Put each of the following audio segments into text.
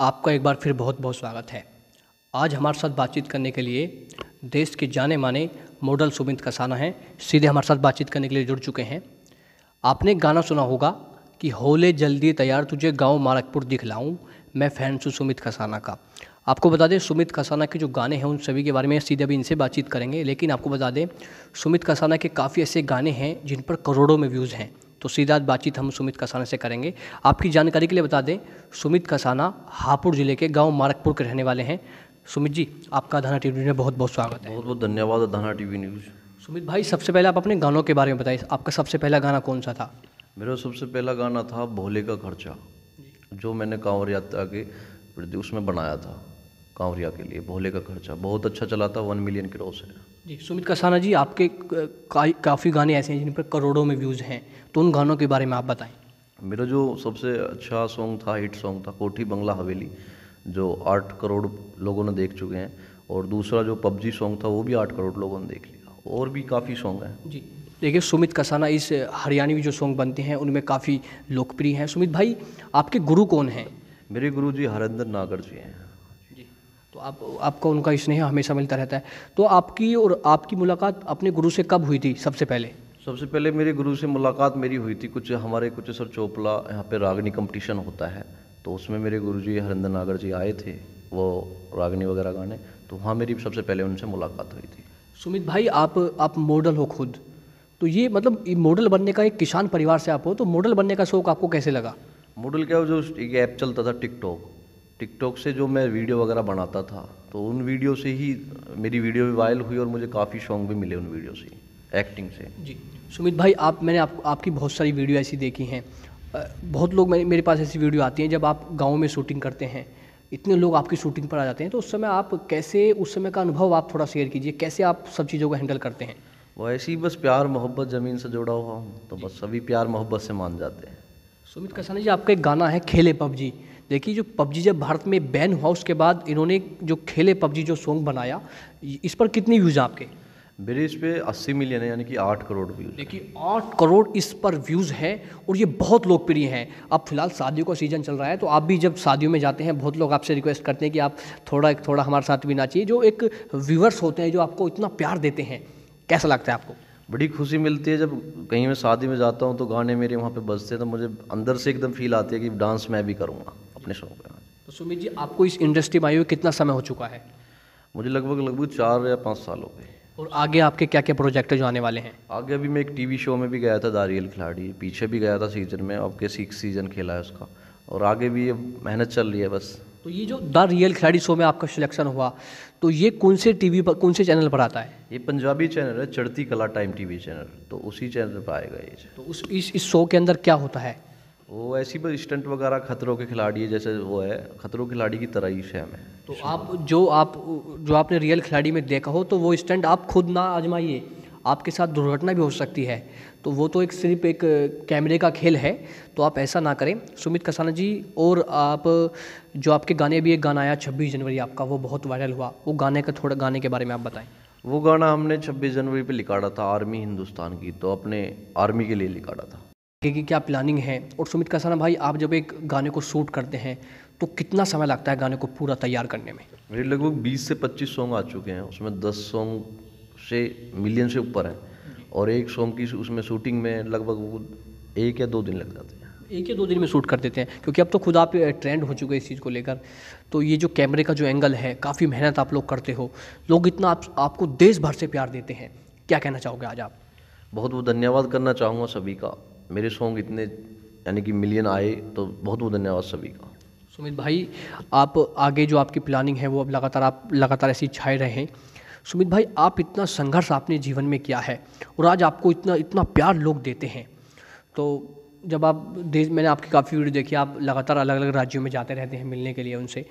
आपका एक बार फिर बहुत बहुत स्वागत है आज हमारे साथ बातचीत करने के लिए देश के जाने माने मॉडल सुमित कसाना हैं सीधे हमारे साथ बातचीत करने के लिए जुड़ चुके हैं आपने गाना सुना होगा कि होले जल्दी तैयार तुझे गांव मारकपुर दिखलाऊं मैं फैन हूँ सुमित खसाना का आपको बता दें सुमित खसाना के जो गाने हैं उन सभी के बारे में सीधे अभी इनसे बातचीत करेंगे लेकिन आपको बता दें सुमित खसाना के काफ़ी ऐसे गाने हैं जिन पर करोड़ों में व्यूज़ हैं तो सीधा बातचीत हम सुमित कसाना से करेंगे आपकी जानकारी के लिए बता दें सुमित कसाना हापुड़ ज़िले के गाँव मारकपुर के रहने वाले हैं सुमित जी आपका धाना टी में बहुत बहुत स्वागत है बहुत बहुत धन्यवाद धाना वी न्यूज़ सुमित भाई सबसे पहले आप अपने गानों के बारे में बताइए आपका सबसे पहला गाना कौन सा था मेरा सबसे पहला गाना था भोले का खर्चा जो मैंने कांवर यात्रा के उसमें बनाया था कांवरिया के लिए भोले का खर्चा बहुत अच्छा चला था वन मिलियन क्रॉस है जी सुमित कसाना जी आपके काफ़ी गाने ऐसे हैं जिन पर करोड़ों में व्यूज़ हैं तो उन गानों के बारे में आप बताएं मेरा जो सबसे अच्छा सॉन्ग था हिट सॉन्ग था कोठी बंगला हवेली जो आठ करोड़ लोगों ने देख चुके हैं और दूसरा जो पबजी सॉन्ग था वो भी आठ करोड़ लोगों ने देख लिया और भी काफ़ी सॉन्ग हैं जी देखिए सुमित कसाना इस हरियाणवी जो सॉन्ग बनते हैं उनमें काफ़ी लोकप्रिय हैं सुमित भाई आपके गुरु कौन हैं मेरे गुरु जी हरिंदर नागर जी हैं तो आप आपका उनका स्नेह हमेशा मिलता रहता है तो आपकी और आपकी मुलाकात अपने गुरु से कब हुई थी सबसे पहले सबसे पहले मेरे गुरु से मुलाकात मेरी हुई थी कुछ हमारे कुछ सर चोपला यहाँ पे रागनी कंपटीशन होता है तो उसमें मेरे गुरु जी हरिंदर नागर जी आए थे वो रागनी वगैरह गाने तो वहाँ मेरी सबसे पहले उनसे मुलाकात हुई थी सुमित भाई आप आप मॉडल हो खुद तो ये मतलब मॉडल बनने का एक किसान परिवार से आप हो तो मॉडल बनने का शौक आपको कैसे लगा मॉडल क्या जो एक ऐप चलता था टिकटॉक टिकटॉक से जो मैं वीडियो वगैरह बनाता था तो उन वीडियो से ही मेरी वीडियो भी वायरल हुई और मुझे काफ़ी शौक़ भी मिले उन वीडियो से एक्टिंग से जी सुमित भाई आप मैंने आप, आपकी बहुत सारी वीडियो ऐसी देखी हैं बहुत लोग मेरे पास ऐसी वीडियो आती हैं जब आप गाँव में शूटिंग करते हैं इतने लोग आपकी शूटिंग पर आ जाते हैं तो उस समय आप कैसे उस समय का अनुभव आप थोड़ा शेयर कीजिए कैसे आप सब चीज़ों को हैंडल करते हैं वैसे ही बस प्यार मोहब्बत ज़मीन से जुड़ा हुआ हूँ तो बस सभी प्यार मोहब्बत से मान जाते हैं सुमित कसानी जी आपका एक गाना है खेले पबजी देखिए जो पबजी जब भारत में बैन हुआ उसके बाद इन्होंने जो खेले पबजी जो सॉन्ग बनाया इस पर कितनी व्यूज़ आपके मेरे इस पर अस्सी मिलियन है यानी कि आठ करोड़ व्यूज़ देखिए आठ करोड़ इस पर व्यूज़ हैं और ये बहुत लोकप्रिय हैं अब फिलहाल शादियों का सीज़न चल रहा है तो आप भी जब शादियों में जाते हैं बहुत लोग आपसे रिक्वेस्ट करते हैं कि आप थोड़ा एक थोड़ा हमारे साथ भी नाचिए जो एक व्यूवर्स होते हैं जो आपको इतना प्यार देते हैं कैसा लगता है आपको बड़ी खुशी मिलती है जब कहीं मैं शादी में जाता हूँ तो गाने मेरे वहाँ पे बजते हैं तो मुझे अंदर से एकदम फील आती है कि डांस मैं भी करूँगा अपने शौक में तो सुमित जी आपको इस इंडस्ट्री में आई हुए कितना समय हो चुका है मुझे लगभग लगभग चार या पाँच साल हो गए और आगे आपके क्या क्या प्रोजेक्ट जो आने वाले हैं आगे अभी मैं एक टीवी शो में भी गया था दारियल खिलाड़ी पीछे भी गया था सीजन में अब के सिक्स सीजन खेला है उसका और आगे भी ये मेहनत चल रही है बस तो ये जो द रियल खिलाड़ी शो में आपका सिलेक्शन हुआ तो ये कौन से टीवी पर कौन से चैनल पर आता है ये पंजाबी चैनल है चढ़ती कला टाइम टीवी चैनल तो उसी चैनल पर आएगा ये तो उस इस इस शो के अंदर क्या होता है वो ऐसी पर स्टंट वगैरह खतरों के खिलाड़ी है जैसे वो है खतरों के खिलाड़ी की तरह ही शैम है तो आप जो आप जो आपने रियल खिलाड़ी में देखा हो तो वो स्टंट आप खुद ना आजमाइए आपके साथ दुर्घटना भी हो सकती है तो वो तो एक सिर्फ एक कैमरे का खेल है तो आप ऐसा ना करें सुमित कसाना जी और आप जो आपके गाने अभी एक गाना आया छब्बीस जनवरी आपका वो बहुत वायरल हुआ वो गाने का थोड़ा गाने के बारे में आप बताएं वो गाना हमने 26 जनवरी पे लिखाड़ा था आर्मी हिंदुस्तान की तो अपने आर्मी के लिए लिखाड़ा था कि क्या प्लानिंग है और सुमित कसाना भाई आप जब एक गाने को शूट करते हैं तो कितना समय लगता है गाने को पूरा तैयार करने में मेरे लगभग 20 से 25 सॉन्ग आ चुके हैं उसमें 10 सॉन्ग से मिलियन से ऊपर है और एक सॉन्ग की उसमें शूटिंग में लगभग एक या दो दिन लग जाते हैं एक या दो दिन में शूट कर देते हैं क्योंकि अब तो खुद आप ट्रेंड हो चुके हैं इस चीज़ को लेकर तो ये जो कैमरे का जो एंगल है काफ़ी मेहनत आप लोग करते हो लोग इतना आप, आपको देश भर से प्यार देते हैं क्या कहना चाहोगे आज आप बहुत बहुत धन्यवाद करना चाहूँगा सभी का मेरे सॉन्ग इतने यानी कि मिलियन आए तो बहुत बहुत धन्यवाद सभी का सुमित भाई आप आगे जो आपकी प्लानिंग है वो अब लगातार आप लगातार ऐसी छाए रहें सुमित भाई आप इतना संघर्ष आपने जीवन में किया है और आज आपको इतना इतना प्यार लोग देते हैं तो जब आप देश मैंने आपकी काफ़ी वीडियो देखी आप लगातार अलग अलग राज्यों में जाते रहते हैं मिलने के लिए उनसे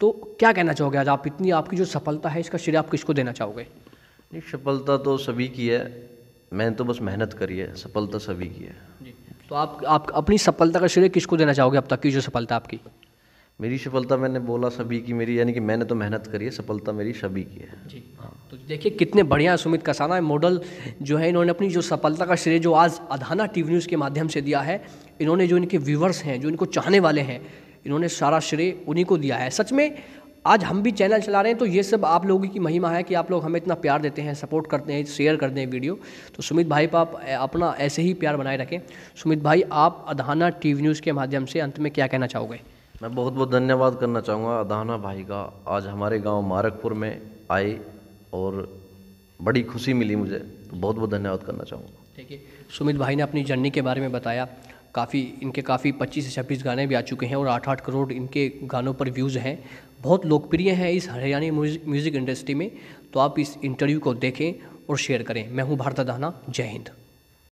तो क्या कहना चाहोगे आज आप इतनी आपकी जो सफलता है इसका श्रेय आप किसको देना चाहोगे नहीं सफलता तो सभी की है मैंने तो बस मेहनत करी है सफलता सभी की है तो आप आप अपनी सफलता का श्रेय किसको देना चाहोगे अब तक की जो सफलता आपकी मेरी सफलता मैंने बोला सभी की मेरी यानी कि मैंने तो मेहनत करी है सफलता मेरी सभी की है जी हाँ तो देखिए कितने बढ़िया सुमित कसाना मॉडल जो है इन्होंने अपनी जो सफलता का श्रेय जो आज अधाना टीवी न्यूज़ के माध्यम से दिया है इन्होंने जो इनके व्यूवर्स हैं जो इनको चाहने वाले हैं इन्होंने सारा श्रेय उन्हीं को दिया है सच में आज हम भी चैनल चला रहे हैं तो ये सब आप लोगों की महिमा है कि आप लोग हमें इतना प्यार देते हैं सपोर्ट करते हैं शेयर करते हैं वीडियो तो सुमित भाई पर आप अपना ऐसे ही प्यार बनाए रखें सुमित भाई आप अधाना टीवी न्यूज़ के माध्यम से अंत में क्या कहना चाहोगे मैं बहुत बहुत धन्यवाद करना चाहूँगा अधाना भाई का आज हमारे गाँव मारकपुर में आए और बड़ी खुशी मिली मुझे तो बहुत बहुत धन्यवाद करना चाहूँगा ठीक है सुमित भाई ने अपनी जर्नी के बारे में बताया काफ़ी इनके काफ़ी पच्चीस से छब्बीस गाने भी आ चुके हैं और आठ आठ करोड़ इनके गानों पर व्यूज़ हैं बहुत लोकप्रिय हैं इस हरियाणी म्यूज़िक इंडस्ट्री में तो आप इस इंटरव्यू को देखें और शेयर करें मैं हूँ भारत दाना जय हिंद